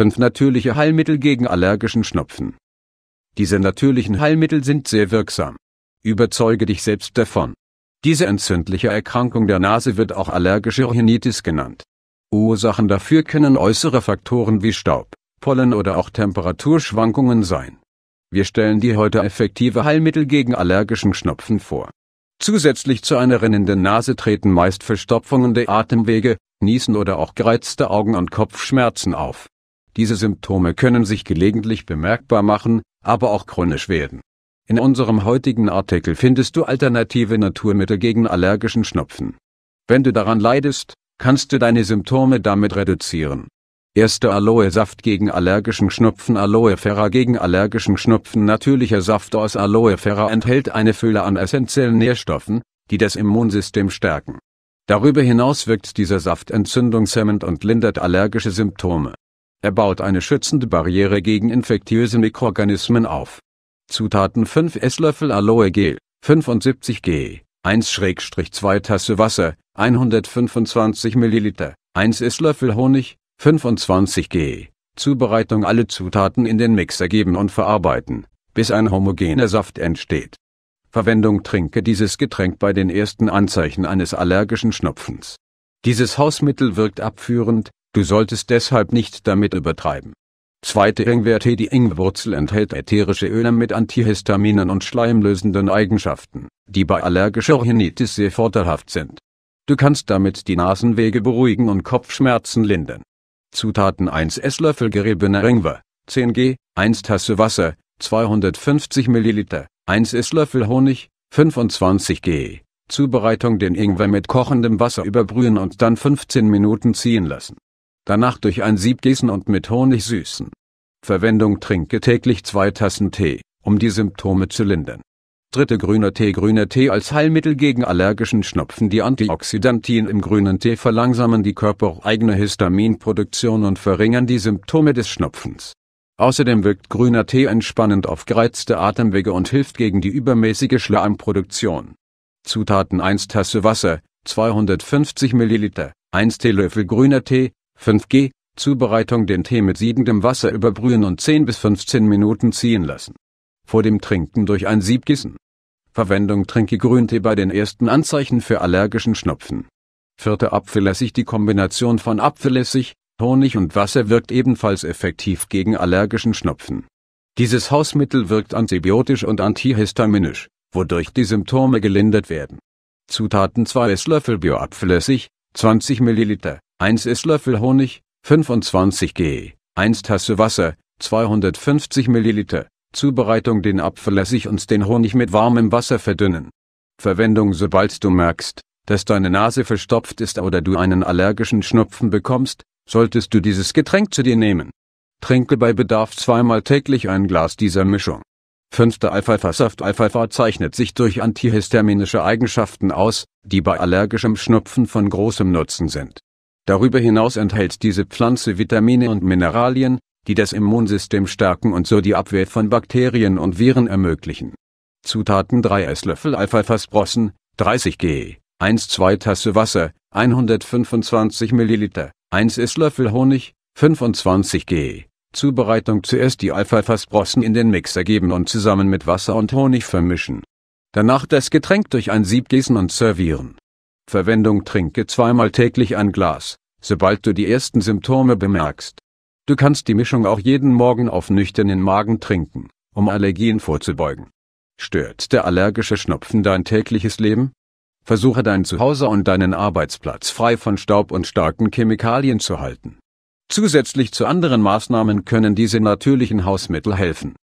5 natürliche Heilmittel gegen allergischen Schnupfen. Diese natürlichen Heilmittel sind sehr wirksam. Überzeuge dich selbst davon. Diese entzündliche Erkrankung der Nase wird auch allergische Rhinitis genannt. Ursachen dafür können äußere Faktoren wie Staub, Pollen oder auch Temperaturschwankungen sein. Wir stellen dir heute effektive Heilmittel gegen allergischen Schnupfen vor. Zusätzlich zu einer rennenden Nase treten meist Verstopfungen der Atemwege, Niesen oder auch gereizte Augen und Kopfschmerzen auf. Diese Symptome können sich gelegentlich bemerkbar machen, aber auch chronisch werden. In unserem heutigen Artikel findest du alternative Naturmittel gegen allergischen Schnupfen. Wenn du daran leidest, kannst du deine Symptome damit reduzieren. Erster Aloe-Saft gegen allergischen Schnupfen Aloe Vera gegen allergischen Schnupfen Natürlicher Saft aus Aloe Vera enthält eine Fülle an essentiellen Nährstoffen, die das Immunsystem stärken. Darüber hinaus wirkt dieser Saft entzündungshemmend und lindert allergische Symptome. Er baut eine schützende Barriere gegen infektiöse Mikroorganismen auf. Zutaten 5 Esslöffel Aloe Gel, 75 G, 1-2 Tasse Wasser, 125 ml, 1 Esslöffel Honig, 25 G. Zubereitung alle Zutaten in den Mixer geben und verarbeiten, bis ein homogener Saft entsteht. Verwendung trinke dieses Getränk bei den ersten Anzeichen eines allergischen Schnupfens. Dieses Hausmittel wirkt abführend, Du solltest deshalb nicht damit übertreiben. Zweite ingwer Die Ingwerwurzel enthält ätherische Öle mit Antihistaminen und schleimlösenden Eigenschaften, die bei allergischer Rhinitis sehr vorteilhaft sind. Du kannst damit die Nasenwege beruhigen und Kopfschmerzen lindern. Zutaten 1 Esslöffel geriebener Ingwer, 10 g, 1 Tasse Wasser, 250 ml, 1 Esslöffel Honig, 25 g. Zubereitung Den Ingwer mit kochendem Wasser überbrühen und dann 15 Minuten ziehen lassen danach durch ein Sieb gießen und mit Honig süßen. Verwendung Trinke täglich zwei Tassen Tee, um die Symptome zu lindern. Dritte grüner Tee Grüner Tee als Heilmittel gegen allergischen Schnupfen Die Antioxidantien im grünen Tee verlangsamen die körpereigene Histaminproduktion und verringern die Symptome des Schnupfens. Außerdem wirkt grüner Tee entspannend auf gereizte Atemwege und hilft gegen die übermäßige Schleimproduktion. Zutaten 1 Tasse Wasser, 250 ml, 1 Teelöffel grüner Tee, 5G, Zubereitung den Tee mit siedendem Wasser überbrühen und 10 bis 15 Minuten ziehen lassen. Vor dem Trinken durch ein Sieb gießen. Verwendung trinke Grüntee bei den ersten Anzeichen für allergischen Schnupfen. Vierte Apfelessig Die Kombination von Apfelessig, Honig und Wasser wirkt ebenfalls effektiv gegen allergischen Schnupfen. Dieses Hausmittel wirkt antibiotisch und antihistaminisch, wodurch die Symptome gelindert werden. Zutaten 2 Esslöffel Bioapfelessig, 20 ml, 1 Esslöffel Honig, 25 g, 1 Tasse Wasser, 250 ml. Zubereitung Den Apfel lässig und den Honig mit warmem Wasser verdünnen. Verwendung Sobald du merkst, dass deine Nase verstopft ist oder du einen allergischen Schnupfen bekommst, solltest du dieses Getränk zu dir nehmen. Trinke bei Bedarf zweimal täglich ein Glas dieser Mischung. 5. Alfalfa-Saft Alfalfa zeichnet sich durch antihistaminische Eigenschaften aus, die bei allergischem Schnupfen von großem Nutzen sind Darüber hinaus enthält diese Pflanze Vitamine und Mineralien, die das Immunsystem stärken und so die Abwehr von Bakterien und Viren ermöglichen. Zutaten 3 Esslöffel Alfalfa-Sprossen, 30 g, 1 2 Tasse Wasser, 125 ml, 1 Esslöffel Honig, 25 g. Zubereitung Zuerst die Alfalfa-Sprossen in den Mixer geben und zusammen mit Wasser und Honig vermischen. Danach das Getränk durch ein Sieb gießen und servieren. Verwendung trinke zweimal täglich ein Glas, sobald du die ersten Symptome bemerkst. Du kannst die Mischung auch jeden Morgen auf nüchternen Magen trinken, um Allergien vorzubeugen. Stört der allergische Schnupfen dein tägliches Leben? Versuche dein Zuhause und deinen Arbeitsplatz frei von Staub und starken Chemikalien zu halten. Zusätzlich zu anderen Maßnahmen können diese natürlichen Hausmittel helfen.